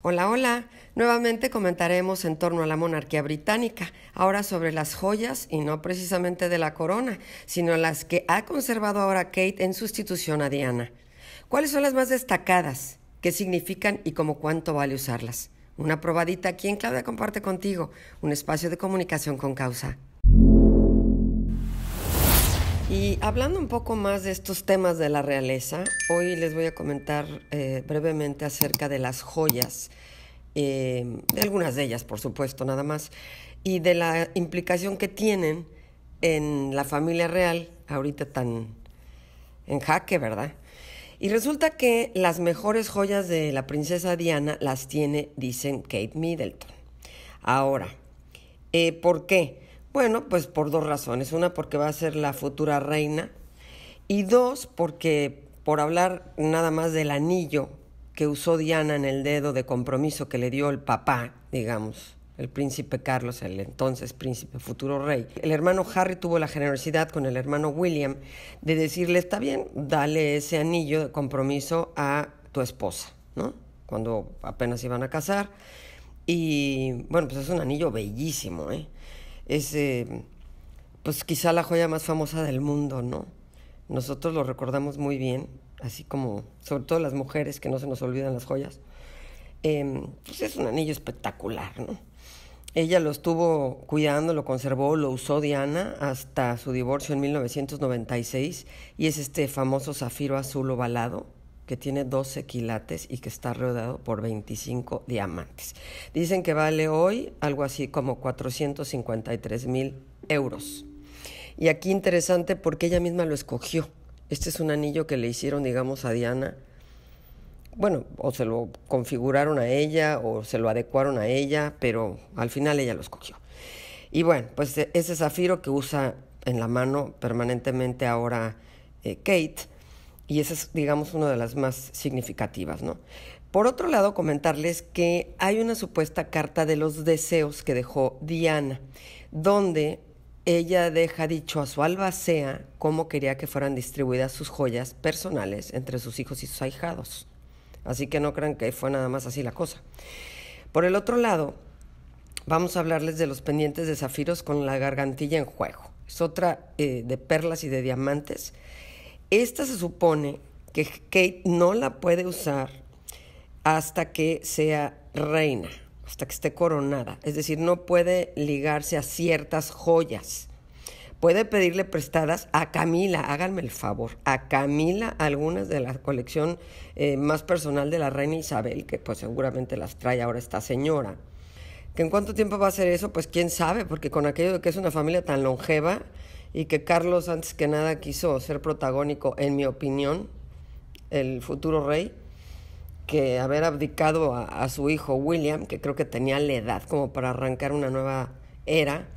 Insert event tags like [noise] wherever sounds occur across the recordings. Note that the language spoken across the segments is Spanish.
Hola, hola. Nuevamente comentaremos en torno a la monarquía británica, ahora sobre las joyas y no precisamente de la corona, sino las que ha conservado ahora Kate en sustitución a Diana. ¿Cuáles son las más destacadas? ¿Qué significan y cómo cuánto vale usarlas? Una probadita aquí en Claudia Comparte contigo, un espacio de comunicación con causa. hablando un poco más de estos temas de la realeza, hoy les voy a comentar eh, brevemente acerca de las joyas, eh, de algunas de ellas, por supuesto, nada más, y de la implicación que tienen en la familia real, ahorita tan en jaque, ¿verdad? Y resulta que las mejores joyas de la princesa Diana las tiene, dicen, Kate Middleton. Ahora, eh, ¿por qué? Bueno, pues por dos razones. Una, porque va a ser la futura reina. Y dos, porque por hablar nada más del anillo que usó Diana en el dedo de compromiso que le dio el papá, digamos, el príncipe Carlos, el entonces príncipe, futuro rey. El hermano Harry tuvo la generosidad con el hermano William de decirle, está bien, dale ese anillo de compromiso a tu esposa, ¿no? Cuando apenas iban a casar. Y bueno, pues es un anillo bellísimo, ¿eh? es eh, pues quizá la joya más famosa del mundo, ¿no? Nosotros lo recordamos muy bien, así como sobre todo las mujeres que no se nos olvidan las joyas. Em, pues es un anillo espectacular, ¿no? Ella lo estuvo cuidando, lo conservó, lo usó Diana hasta su divorcio en 1996 y es este famoso zafiro azul ovalado que tiene 12 quilates y que está rodeado por 25 diamantes. Dicen que vale hoy algo así como 453 mil euros. Y aquí interesante porque ella misma lo escogió. Este es un anillo que le hicieron, digamos, a Diana. Bueno, o se lo configuraron a ella o se lo adecuaron a ella, pero al final ella lo escogió. Y bueno, pues ese zafiro que usa en la mano permanentemente ahora eh, Kate y esa es, digamos, una de las más significativas, ¿no? Por otro lado, comentarles que hay una supuesta carta de los deseos que dejó Diana, donde ella deja dicho a su albacea cómo quería que fueran distribuidas sus joyas personales entre sus hijos y sus ahijados. Así que no crean que fue nada más así la cosa. Por el otro lado, vamos a hablarles de los pendientes de zafiros con la gargantilla en juego. Es otra eh, de perlas y de diamantes esta se supone que Kate no la puede usar hasta que sea reina, hasta que esté coronada. Es decir, no puede ligarse a ciertas joyas. Puede pedirle prestadas a Camila, háganme el favor, a Camila algunas de la colección eh, más personal de la reina Isabel, que pues seguramente las trae ahora esta señora. ¿Que en cuánto tiempo va a ser eso? Pues quién sabe, porque con aquello de que es una familia tan longeva, y que Carlos antes que nada quiso ser protagónico, en mi opinión, el futuro rey, que haber abdicado a, su hijo William, que creo que tenía la edad como para arrancar una nueva era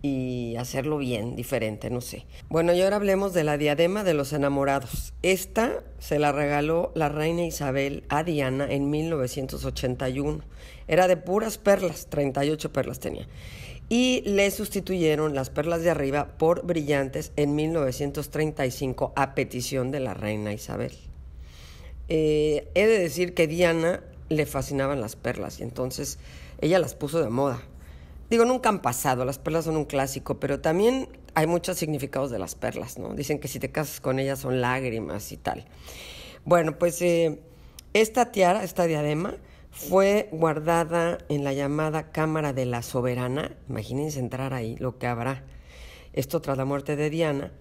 y hacerlo bien, diferente, no sé. Bueno, y ahora hablemos de la diadema de los enamorados. Esta se la regaló la reina Isabel a Diana en 1981. Era de puras perlas, 38 perlas tenía y le sustituyeron las perlas de arriba por brillantes en 1935 a petición de la reina Isabel. Eh, he de decir que Diana le fascinaban las perlas y entonces ella las puso de moda. Digo, nunca han pasado, las perlas son un clásico, pero también hay muchos significados de las perlas, ¿no? Dicen que si te casas con ellas son lágrimas y tal. Bueno, pues eh, esta tiara, esta diadema, fue guardada en la llamada Cámara de la Soberana. Imagínense entrar ahí, lo que habrá. Esto tras la muerte de Diana,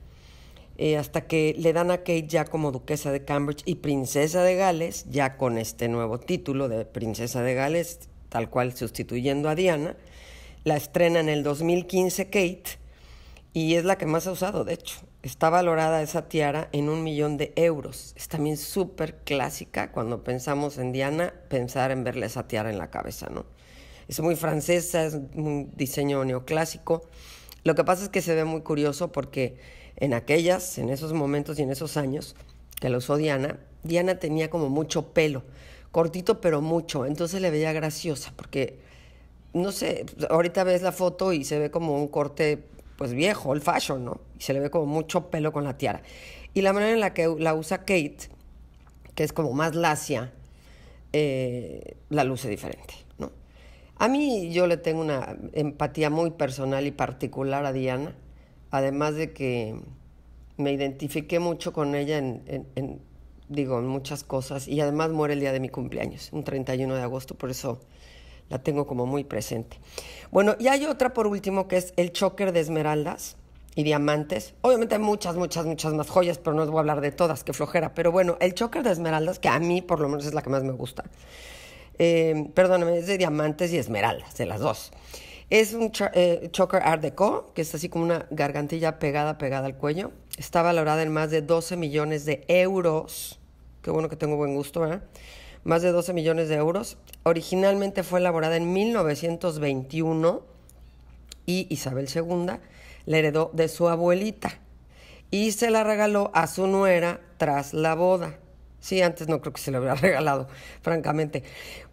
eh, hasta que le dan a Kate ya como duquesa de Cambridge y princesa de Gales, ya con este nuevo título de princesa de Gales, tal cual sustituyendo a Diana. La estrena en el 2015 Kate y es la que más ha usado, de hecho. Está valorada esa tiara en un millón de euros. Es también súper clásica cuando pensamos en Diana, pensar en verle esa tiara en la cabeza, ¿no? Es muy francesa, es un diseño neoclásico. Lo que pasa es que se ve muy curioso porque en aquellas, en esos momentos y en esos años que la usó Diana, Diana tenía como mucho pelo, cortito pero mucho, entonces le veía graciosa porque, no sé, ahorita ves la foto y se ve como un corte pues viejo, old fashion, ¿no? Y se le ve como mucho pelo con la tiara. Y la manera en la que la usa Kate, que es como más lacia, eh, la luce diferente, ¿no? A mí yo le tengo una empatía muy personal y particular a Diana, además de que me identifiqué mucho con ella en, digo, en muchas cosas, y además muere el día de mi cumpleaños, un 31 de agosto, por eso la tengo como muy presente. Bueno, y hay otra por último que es el choker de esmeraldas y diamantes. Obviamente hay muchas, muchas, muchas más joyas, pero no os voy a hablar de todas, que flojera. Pero bueno, el choker de esmeraldas, que a mí por lo menos es la que más me gusta. Eh, perdóname, es de diamantes y esmeraldas, de las dos. Es un eh, choker Art Deco, que es así como una gargantilla pegada, pegada al cuello. Está valorada en más de 12 millones de euros. Qué bueno que tengo buen gusto, ¿verdad? ¿eh? más de 12 millones de euros. Originalmente fue elaborada en 1921 y Isabel II la heredó de su abuelita y se la regaló a su nuera tras la boda. Sí, antes no creo que se la hubiera [laughs] regalado, francamente.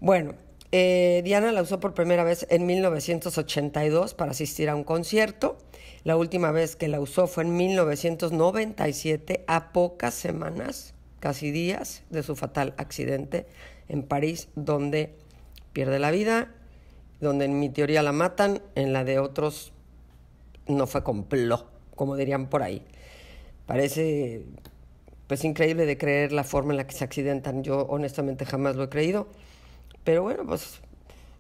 Bueno, eh, Diana la usó por primera vez en 1982 para asistir a un concierto. La última vez que la usó fue en 1997, a pocas semanas casi días de su fatal accidente en París, donde pierde la vida, donde en mi teoría la matan, en la de otros no fue complot, como dirían por ahí. Parece pues increíble de creer la forma en la que se accidentan. Yo honestamente jamás lo he creído, pero bueno, pues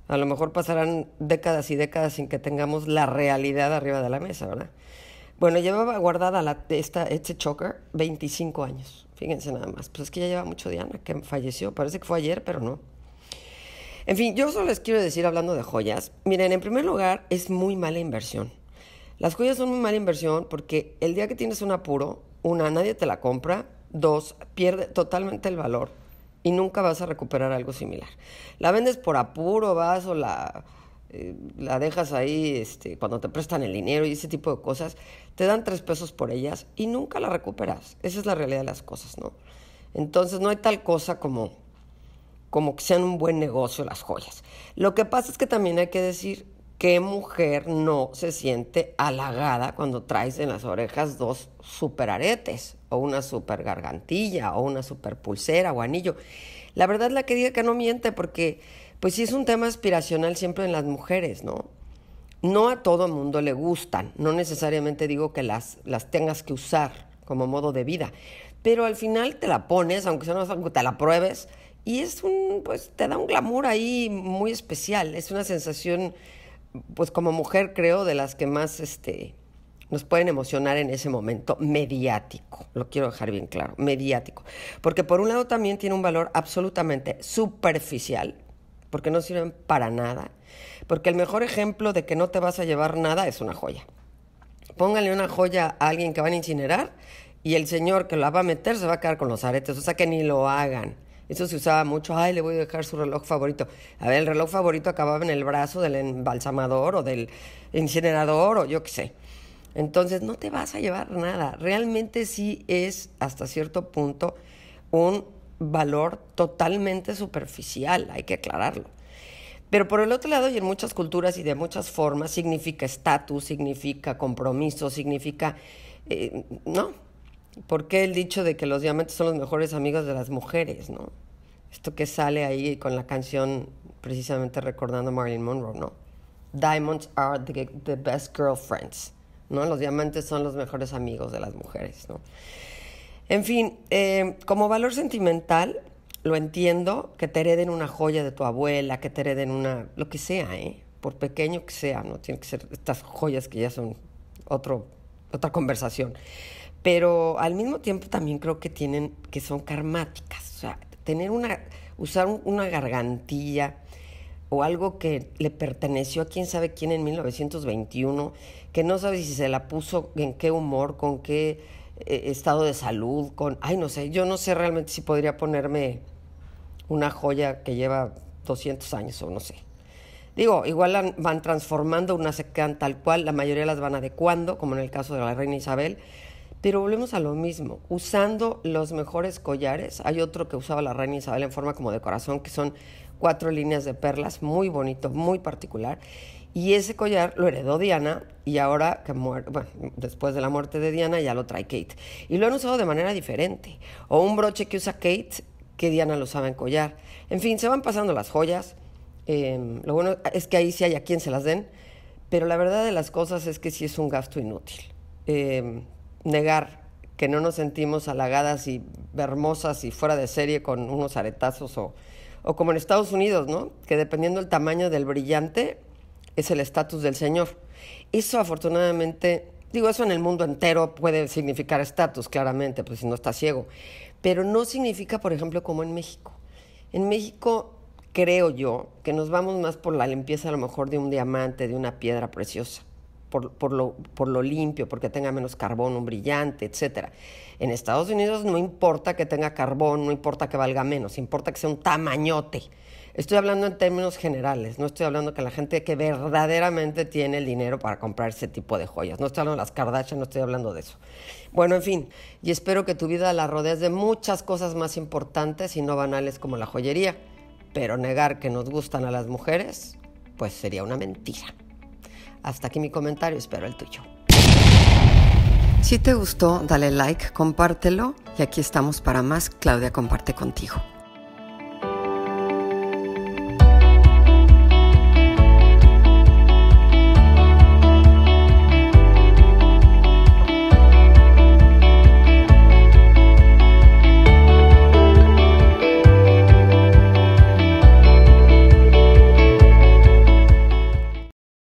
a lo mejor pasarán décadas y décadas sin que tengamos la realidad arriba de la mesa, ¿verdad? Bueno, llevaba guardada la, esta, este choker 25 años. Fíjense nada más. Pues es que ya lleva mucho Diana, que falleció. Parece que fue ayer, pero no. En fin, yo solo les quiero decir, hablando de joyas, miren, en primer lugar, es muy mala inversión. Las joyas son muy mala inversión porque el día que tienes un apuro, una, nadie te la compra, dos, pierde totalmente el valor y nunca vas a recuperar algo similar. La vendes por apuro, vas o la, eh, la dejas ahí este, cuando te prestan el dinero y ese tipo de cosas te dan tres pesos por ellas y nunca la recuperas. Esa es la realidad de las cosas, ¿no? Entonces no hay tal cosa como, como que sean un buen negocio las joyas. Lo que pasa es que también hay que decir qué mujer no se siente halagada cuando traes en las orejas dos super aretes o una super gargantilla o una super pulsera o anillo. La verdad la que diga que no miente porque pues sí es un tema aspiracional siempre en las mujeres, ¿no? No a todo mundo le gustan, no necesariamente digo que las, tengas que usar como modo de vida, pero al final te la pones, aunque sea no te la pruebes, y es un, pues te da un glamour ahí muy especial, es una sensación, pues como mujer creo, de las que más este, nos pueden emocionar en ese momento mediático, lo quiero dejar bien claro, mediático, porque por un lado también tiene un valor absolutamente superficial, porque no sirven para nada, porque el mejor ejemplo de que no te vas a llevar nada es una joya. Póngale una joya a alguien que van a incinerar y el señor que la va a meter se va a quedar con los aretes. O sea que ni lo hagan. Eso se usaba mucho. Ay, le voy a dejar su reloj favorito. A ver, el reloj favorito acababa en el brazo del embalsamador o del incinerador o yo qué sé. Entonces, no te vas a llevar nada. Realmente sí es hasta cierto punto un valor totalmente superficial, hay que aclararlo. Pero por el otro lado, y en muchas culturas y de muchas formas, significa estatus, significa compromiso, significa... Eh, no, ¿por qué el dicho de que los diamantes son los mejores amigos de las mujeres, no? Esto que sale ahí con la canción, precisamente recordando a Marilyn Monroe, ¿no? Diamonds are the, best girlfriends, ¿no? Los diamantes son los mejores amigos de las mujeres, ¿no? En fin, eh, como valor sentimental, lo entiendo, que te hereden una joya de tu abuela, que te hereden una, lo que sea, ¿eh? por pequeño que sea, no tiene que ser estas joyas que ya son otro, otra conversación. Pero al mismo tiempo también creo que tienen, que son karmáticas. O sea, tener una, usar una gargantilla o algo que le perteneció a quién sabe quién en 1921, que no sabe si se la puso en qué humor, con qué eh, estado de salud, con, ay, no sé, yo no sé realmente si podría ponerme una joya que lleva 200 años o no sé. Digo, igual van transformando, una se tal cual, la mayoría las van adecuando, como en el caso de la reina Isabel. Pero volvemos a lo mismo, usando los mejores collares. Hay otro que usaba la reina Isabel en forma como de corazón, que son cuatro líneas de perlas, muy bonito, muy particular. Y ese collar lo heredó Diana y ahora que muere, después de la muerte de Diana ya lo trae Kate. Y lo han usado de manera diferente. O un broche que usa Kate que Diana lo sabe encollar. En fin, se van pasando las joyas. Em, lo bueno es que ahí sí hay a quien se las den, pero la verdad de las cosas es que sí es un gasto inútil. Em, negar que no nos sentimos halagadas y hermosas y fuera de serie con unos aretazos o, o como en Estados Unidos, ¿no? Que dependiendo del tamaño del brillante es el estatus del señor. Eso afortunadamente, digo, eso en el mundo entero puede significar estatus, claramente, pues si no está ciego pero no significa, por ejemplo, como en México. En México creo yo que nos vamos más por la limpieza a lo mejor de un diamante, de una piedra preciosa. Por, lo, lo, limpio, porque tenga menos carbón, un brillante, etc. En Estados Unidos no importa que tenga carbón, no importa que valga menos, importa que sea un tamañote. Estoy hablando en términos generales, no estoy hablando que la gente que verdaderamente tiene el dinero para comprar ese tipo de joyas. No estoy hablando de las Kardashian, no estoy hablando de eso. Bueno, en fin, y espero que tu vida la rodees de muchas cosas más importantes y no banales como la joyería. Pero negar que nos gustan a las mujeres, pues sería una mentira. Hasta aquí mi comentario, espero el tuyo. Si te gustó, dale like, compártelo y aquí estamos para más Claudia Comparte contigo.